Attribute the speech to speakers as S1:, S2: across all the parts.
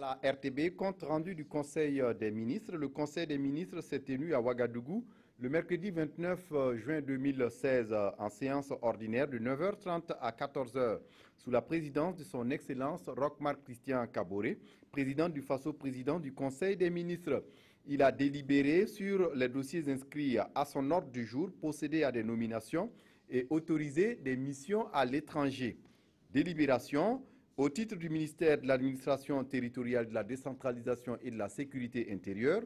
S1: la RTB, compte rendu du Conseil euh, des ministres. Le Conseil des ministres s'est tenu à Ouagadougou le mercredi 29 euh, juin 2016 euh, en séance ordinaire de 9h30 à 14h sous la présidence de son Excellence roch Christian Caboret, président du FASO, président du Conseil des ministres. Il a délibéré sur les dossiers inscrits à son ordre du jour, procédé à des nominations et autorisé des missions à l'étranger. Délibération au titre du ministère de l'administration territoriale de la décentralisation et de la sécurité intérieure,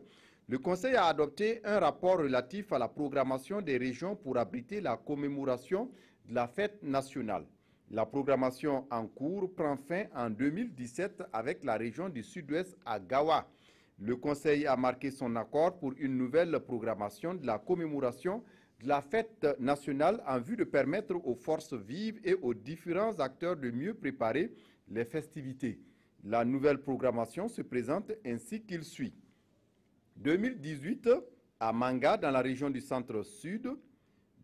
S1: le Conseil a adopté un rapport relatif à la programmation des régions pour abriter la commémoration de la fête nationale. La programmation en cours prend fin en 2017 avec la région du sud-ouest à Gawa. Le Conseil a marqué son accord pour une nouvelle programmation de la commémoration de la fête nationale en vue de permettre aux forces vives et aux différents acteurs de mieux préparer les festivités. La nouvelle programmation se présente ainsi qu'il suit. 2018 à Manga dans la région du centre-sud,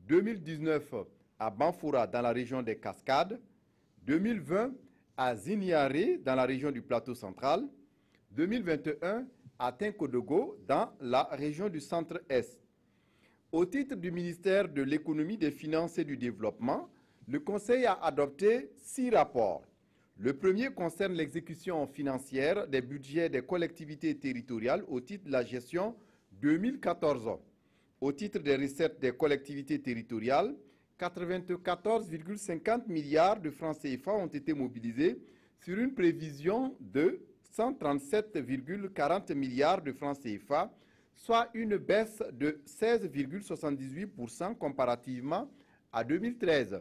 S1: 2019 à Banfoura dans la région des Cascades, 2020 à Ziniaré dans la région du plateau central, 2021 à Tinkodogo dans la région du centre-est. Au titre du ministère de l'économie, des finances et du développement, le Conseil a adopté six rapports. Le premier concerne l'exécution financière des budgets des collectivités territoriales au titre de la gestion 2014. Au titre des recettes des collectivités territoriales, 94,50 milliards de francs CFA ont été mobilisés sur une prévision de 137,40 milliards de francs CFA, soit une baisse de 16,78% comparativement à 2013.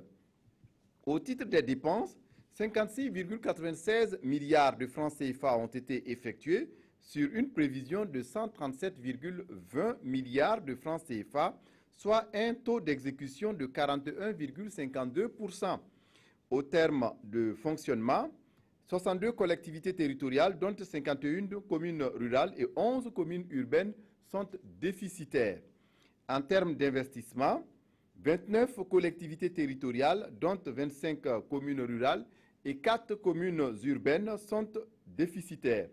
S1: Au titre des dépenses, 56,96 milliards de francs CFA ont été effectués sur une prévision de 137,20 milliards de francs CFA, soit un taux d'exécution de 41,52%. Au terme de fonctionnement, 62 collectivités territoriales, dont 51 communes rurales et 11 communes urbaines, sont déficitaires. En termes d'investissement, 29 collectivités territoriales, dont 25 communes rurales les quatre communes urbaines sont déficitaires.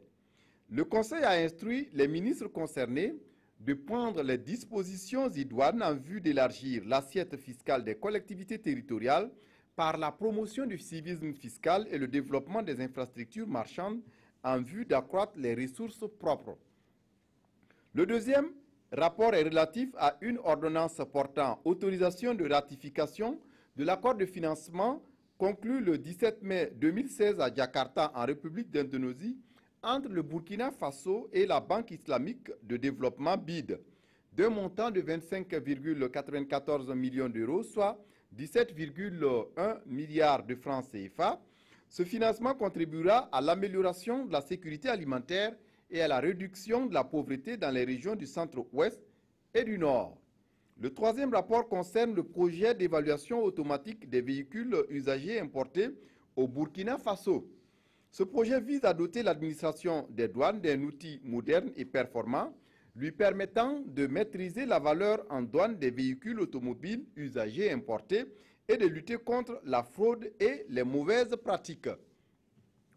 S1: Le Conseil a instruit les ministres concernés de prendre les dispositions idoines en vue d'élargir l'assiette fiscale des collectivités territoriales par la promotion du civisme fiscal et le développement des infrastructures marchandes en vue d'accroître les ressources propres. Le deuxième rapport est relatif à une ordonnance portant autorisation de ratification de l'accord de financement conclu le 17 mai 2016 à Jakarta, en République d'Indonésie, entre le Burkina Faso et la Banque islamique de développement BID, d'un montant de 25,94 millions d'euros, soit 17,1 milliards de francs CFA. Ce financement contribuera à l'amélioration de la sécurité alimentaire et à la réduction de la pauvreté dans les régions du centre-ouest et du nord. Le troisième rapport concerne le projet d'évaluation automatique des véhicules usagers importés au Burkina Faso. Ce projet vise à doter l'administration des douanes d'un outil moderne et performant lui permettant de maîtriser la valeur en douane des véhicules automobiles usagers importés et de lutter contre la fraude et les mauvaises pratiques.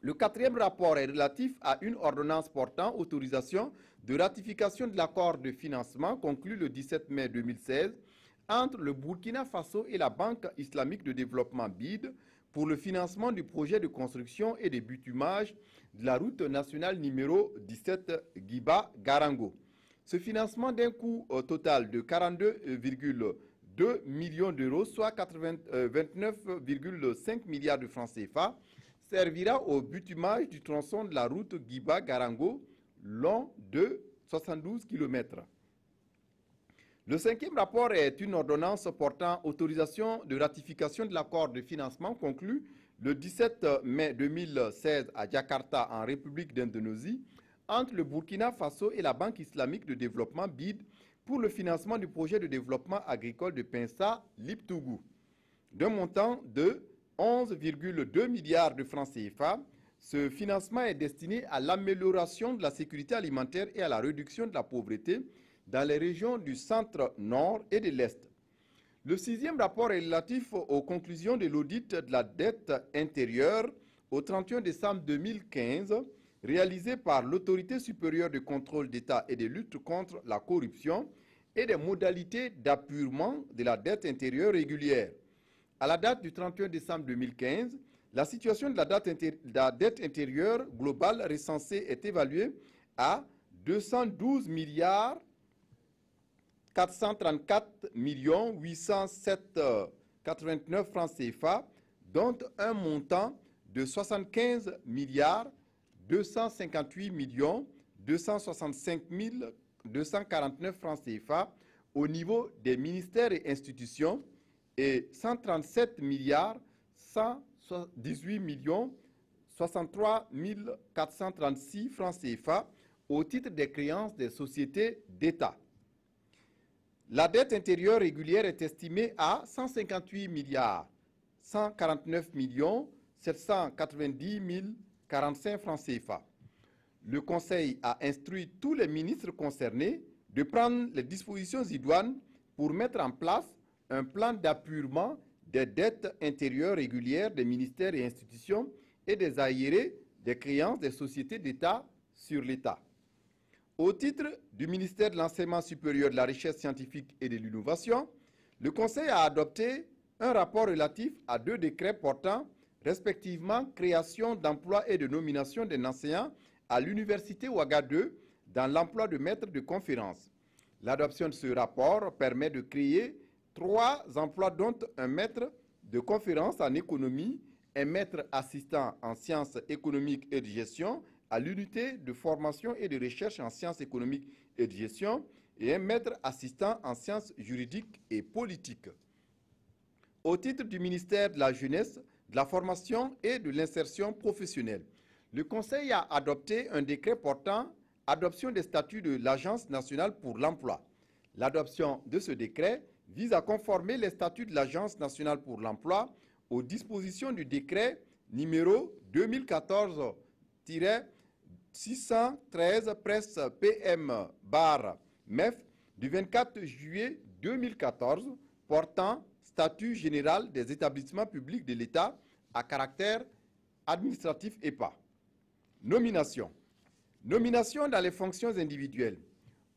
S1: Le quatrième rapport est relatif à une ordonnance portant autorisation de ratification de l'accord de financement conclu le 17 mai 2016 entre le Burkina Faso et la Banque islamique de développement BID pour le financement du projet de construction et de butumage de la route nationale numéro 17 Giba-Garango. Ce financement d'un coût euh, total de 42,2 millions d'euros, soit 29,5 euh, milliards de francs CFA, servira au butumage du tronçon de la route Giba-Garango long de 72 km. Le cinquième rapport est une ordonnance portant autorisation de ratification de l'accord de financement conclu le 17 mai 2016 à Jakarta, en République d'Indonésie, entre le Burkina Faso et la Banque islamique de développement BID pour le financement du projet de développement agricole de Pensa, Liptougou, d'un montant de 11,2 milliards de francs CFA ce financement est destiné à l'amélioration de la sécurité alimentaire et à la réduction de la pauvreté dans les régions du centre-nord et de l'est. Le sixième rapport est relatif aux conclusions de l'audit de la dette intérieure au 31 décembre 2015, réalisé par l'Autorité supérieure de contrôle d'État et de lutte contre la corruption et des modalités d'appurement de la dette intérieure régulière. À la date du 31 décembre 2015, la situation de la, date la dette intérieure globale recensée est évaluée à 212 milliards 434 millions 807 89 euh, francs CFA, dont un montant de 75 milliards 258 millions 265 249 francs CFA au niveau des ministères et institutions et 137 milliards 100 18 millions 63 436 francs CFA au titre des créances des sociétés d'État. La dette intérieure régulière est estimée à 158 milliards 149 millions 790 045 francs CFA. Le Conseil a instruit tous les ministres concernés de prendre les dispositions idoines pour mettre en place un plan d'appurement des dettes intérieures régulières des ministères et institutions et des aérés des créances des sociétés d'État sur l'État. Au titre du ministère de l'Enseignement supérieur de la recherche scientifique et de l'innovation, le Conseil a adopté un rapport relatif à deux décrets portant respectivement création d'emplois et de nomination d'un enseignant à l'Université Ouaga dans l'emploi de maître de conférence. L'adoption de ce rapport permet de créer trois emplois dont un maître de conférence en économie, un maître assistant en sciences économiques et de gestion à l'unité de formation et de recherche en sciences économiques et de gestion et un maître assistant en sciences juridiques et politiques. Au titre du ministère de la Jeunesse, de la formation et de l'insertion professionnelle, le Conseil a adopté un décret portant adoption des statuts de l'Agence nationale pour l'emploi. L'adoption de ce décret vise à conformer les statuts de l'Agence nationale pour l'emploi aux dispositions du décret numéro 2014-613 presse PM bar MEF du 24 juillet 2014 portant statut général des établissements publics de l'État à caractère administratif et EPA. Nomination. Nomination dans les fonctions individuelles.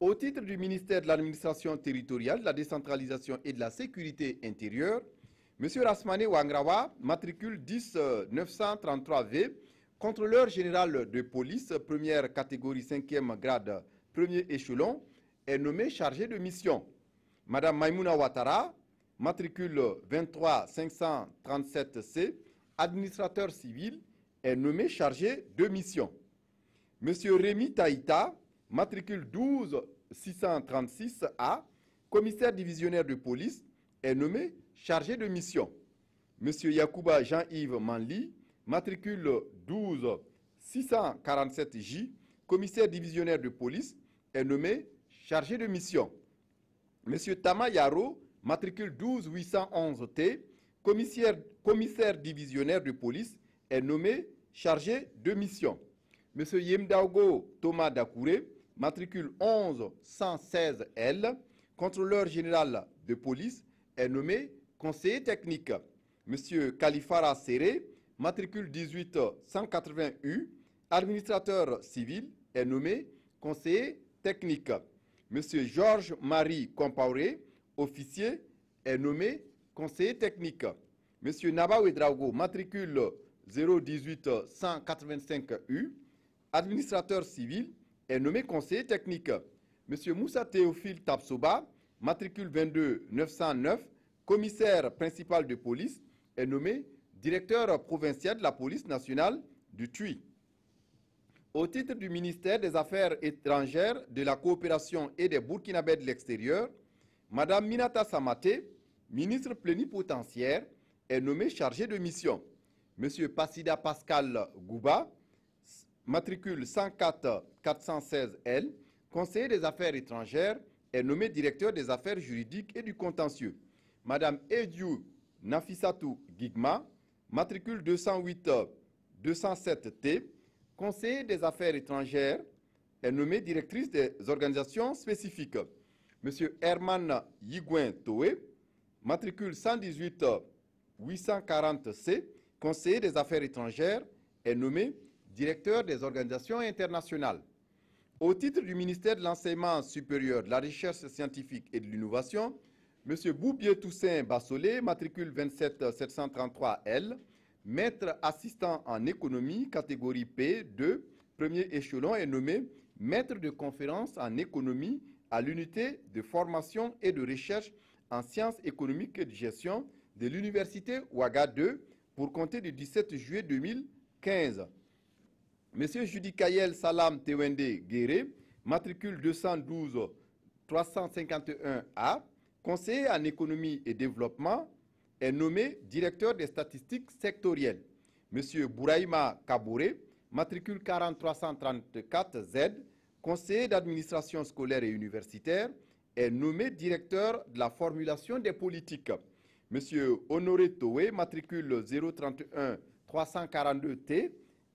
S1: Au titre du ministère de l'administration territoriale, de la décentralisation et de la sécurité intérieure, M. Rasmane Wangrawa, matricule 933 euh, v contrôleur général de police, première catégorie 5e grade, premier échelon, est nommé chargé de mission. Madame Maimouna Ouattara, matricule 537 c administrateur civil, est nommé chargé de mission. M. Rémi Taïta, matricule 12 636A, commissaire divisionnaire de police, est nommé chargé de mission. Monsieur Yacouba Jean-Yves Manli, matricule 12 647J, commissaire divisionnaire de police, est nommé chargé de mission. Monsieur Tama Yaro, matricule 12 811T, commissaire, commissaire divisionnaire de police, est nommé chargé de mission. Monsieur Yemdaogo Thomas Dakouré, matricule 1116L, contrôleur général de police, est nommé conseiller technique. Monsieur Kalifara Serré, matricule 180 u administrateur civil, est nommé conseiller technique. Monsieur Georges-Marie Compaoré, officier, est nommé conseiller technique. Monsieur Nabawi Drago, matricule 018185 u administrateur civil, est nommé conseiller technique. M. Moussa Théophile Tapsoba, matricule 22 909, commissaire principal de police, est nommé directeur provincial de la police nationale du TUI. Au titre du ministère des Affaires étrangères, de la coopération et des Burkinabés de l'extérieur, Madame Minata Samate, ministre plénipotentiaire, est nommée chargée de mission. M. Pasida Pascal Gouba, matricule 104-416-L, conseiller des affaires étrangères, est nommé directeur des affaires juridiques et du contentieux. Madame Ediou Nafisatou Gigma, matricule 208-207-T, conseiller des affaires étrangères, est nommée directrice des organisations spécifiques. Monsieur Herman Yigouin Toé, matricule 118-840-C, conseiller des affaires étrangères, est nommé directeur des organisations internationales. Au titre du ministère de l'Enseignement supérieur, de la recherche scientifique et de l'innovation, M. Boubier Toussaint Bassolet, matricule 27733L, maître assistant en économie, catégorie P2, premier échelon, est nommé maître de conférence en économie à l'unité de formation et de recherche en sciences économiques et de gestion de l'université Ouaga 2 pour compter du 17 juillet 2015. Monsieur Judikayel Salam Tewende Guéré, matricule 212-351A, conseiller en économie et développement, est nommé directeur des statistiques sectorielles. Monsieur Bouraïma Kabouré, matricule 4334Z, conseiller d'administration scolaire et universitaire, est nommé directeur de la formulation des politiques. Monsieur Honoré Toé, matricule 031-342T,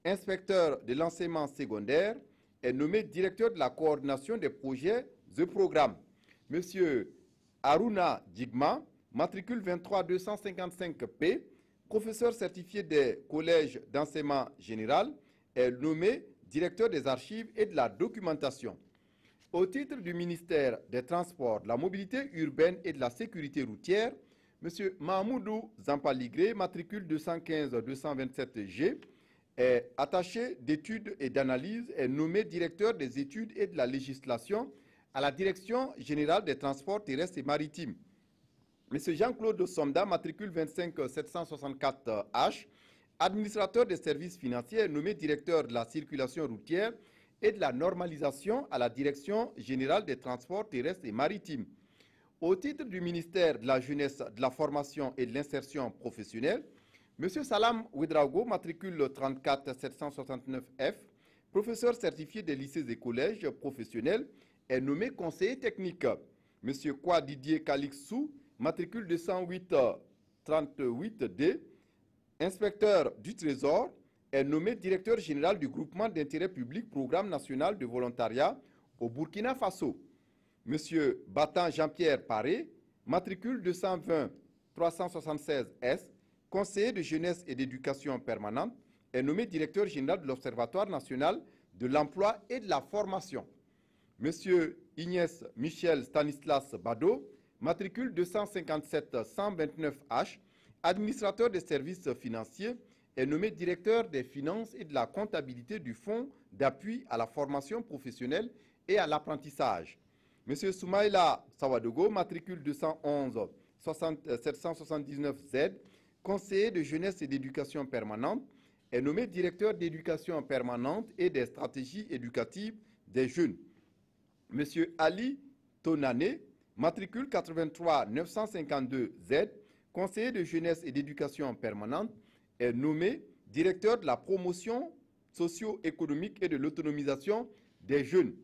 S1: inspecteur de l'enseignement secondaire, est nommé directeur de la coordination des projets The programme. Monsieur Aruna Digma, matricule 23 255 p professeur certifié des collèges d'enseignement général, est nommé directeur des archives et de la documentation. Au titre du ministère des Transports, de la mobilité urbaine et de la sécurité routière, M. Mahmoudou Zampaligré, matricule 215-227G, est attaché d'études et d'analyse, est nommé directeur des études et de la législation à la Direction générale des transports terrestres et maritimes. Monsieur Jean-Claude Somda, matricule 25764H, administrateur des services financiers, nommé directeur de la circulation routière et de la normalisation à la Direction générale des transports terrestres et maritimes. Au titre du ministère de la Jeunesse, de la Formation et de l'Insertion professionnelle, Monsieur Salam Ouedraogo, matricule 34 769 f professeur certifié des lycées et collèges professionnels, est nommé conseiller technique. Monsieur Kwa Didier Kalixou, matricule 208-38D, inspecteur du Trésor, est nommé directeur général du groupement d'intérêt public Programme national de volontariat au Burkina Faso. Monsieur Batan Jean-Pierre Paré, matricule 220-376S, Conseiller de jeunesse et d'éducation permanente, est nommé directeur général de l'Observatoire national de l'emploi et de la formation. Monsieur Ignace Michel Stanislas Bado, matricule 257-129H, administrateur des services financiers, est nommé directeur des finances et de la comptabilité du Fonds d'appui à la formation professionnelle et à l'apprentissage. Monsieur Soumaïla Sawadogo, matricule 211-779Z, conseiller de jeunesse et d'éducation permanente, est nommé directeur d'éducation permanente et des stratégies éducatives des jeunes. Monsieur Ali Tonane, matricule 83 952 Z, conseiller de jeunesse et d'éducation permanente, est nommé directeur de la promotion socio-économique et de l'autonomisation des jeunes.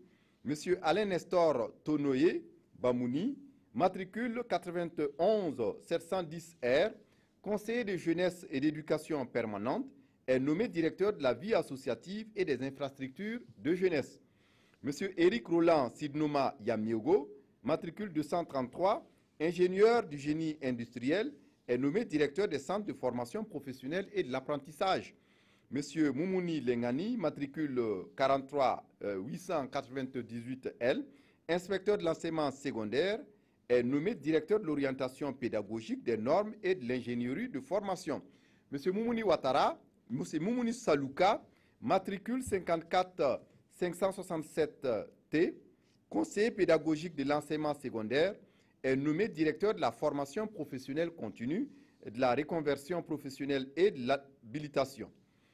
S1: Monsieur Alain Nestor Tonoye Bamouni, matricule 91 710 R, conseiller de jeunesse et d'éducation permanente, est nommé directeur de la vie associative et des infrastructures de jeunesse. Monsieur Eric Roland Sidnoma Yamiogo, matricule 233, ingénieur du génie industriel, est nommé directeur des centres de formation professionnelle et de l'apprentissage. Monsieur Moumouni Lengani, matricule 43 898L, euh, inspecteur de l'enseignement secondaire, est nommé directeur de l'orientation pédagogique des normes et de l'ingénierie de formation. Monsieur Moumouni Ouattara, Monsieur Moumouni Salouka, matricule 54 567T, conseiller pédagogique de l'enseignement secondaire, est nommé directeur de la formation professionnelle continue, de la reconversion professionnelle et de l'habilitation.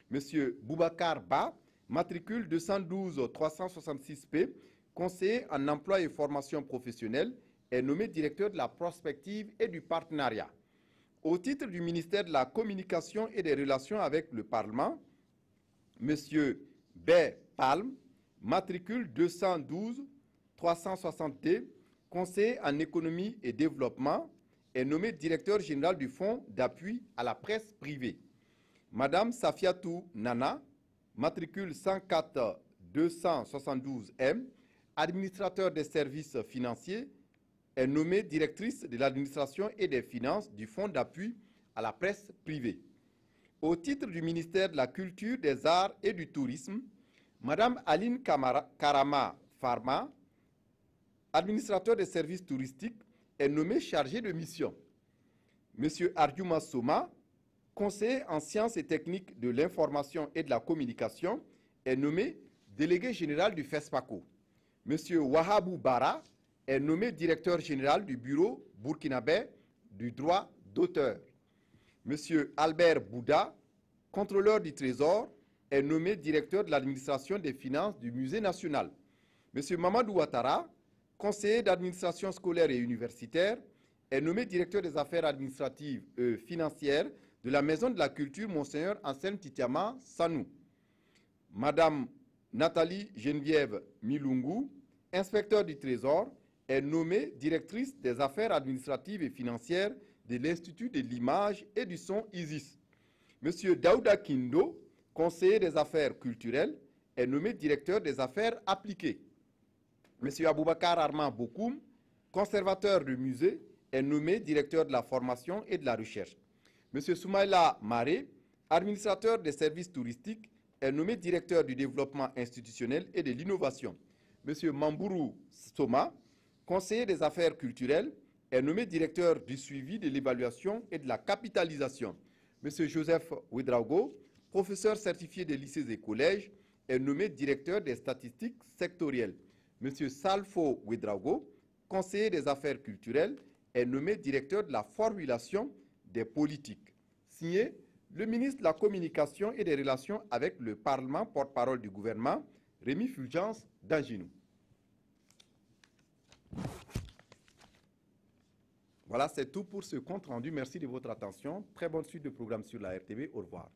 S1: Monsieur Boubacar Ba, matricule 212 366P, conseiller en emploi et formation professionnelle, est nommé directeur de la prospective et du partenariat. Au titre du ministère de la Communication et des Relations avec le Parlement, M. B. Palm, matricule 212 360 t conseiller en économie et développement, est nommé directeur général du Fonds d'appui à la presse privée. Madame Safiatou Nana, matricule 104-272M, administrateur des services financiers, est nommée directrice de l'administration et des finances du Fonds d'appui à la presse privée. Au titre du ministère de la Culture, des Arts et du Tourisme, Madame Aline Karama Farma, administrateur des services touristiques, est nommée chargée de mission. Monsieur Arjuma Soma, conseiller en sciences et techniques de l'information et de la communication, est nommé délégué général du FESPACO. Monsieur Wahabou Bara, est nommé directeur général du bureau burkinabé du droit d'auteur. Monsieur Albert Bouda, contrôleur du Trésor, est nommé directeur de l'administration des finances du musée national. Monsieur Mamadou Ouattara, conseiller d'administration scolaire et universitaire, est nommé directeur des affaires administratives et financières de la Maison de la Culture Monseigneur Anselme Titiama Sanou. Madame Nathalie Geneviève Milungu, inspecteur du Trésor, est nommé directrice des affaires administratives et financières de l'Institut de l'image et du son ISIS. M. Daouda Kindo, conseiller des affaires culturelles, est nommé directeur des affaires appliquées. M. Aboubakar Armand Bokoum, conservateur du musée, est nommé directeur de la formation et de la recherche. M. Soumaïla Maré, administrateur des services touristiques, est nommé directeur du développement institutionnel et de l'innovation. M. Mambourou Soma, conseiller des affaires culturelles, est nommé directeur du suivi de l'évaluation et de la capitalisation. Monsieur Joseph Ouedraogo, professeur certifié des lycées et collèges, est nommé directeur des statistiques sectorielles. Monsieur Salfo Ouedraogo, conseiller des affaires culturelles, est nommé directeur de la formulation des politiques. Signé le ministre de la Communication et des Relations avec le Parlement, porte-parole du gouvernement, Rémi Fulgence d'Anginou. Voilà, c'est tout pour ce compte rendu. Merci de votre attention. Très bonne suite de programme sur la RTV. Au revoir.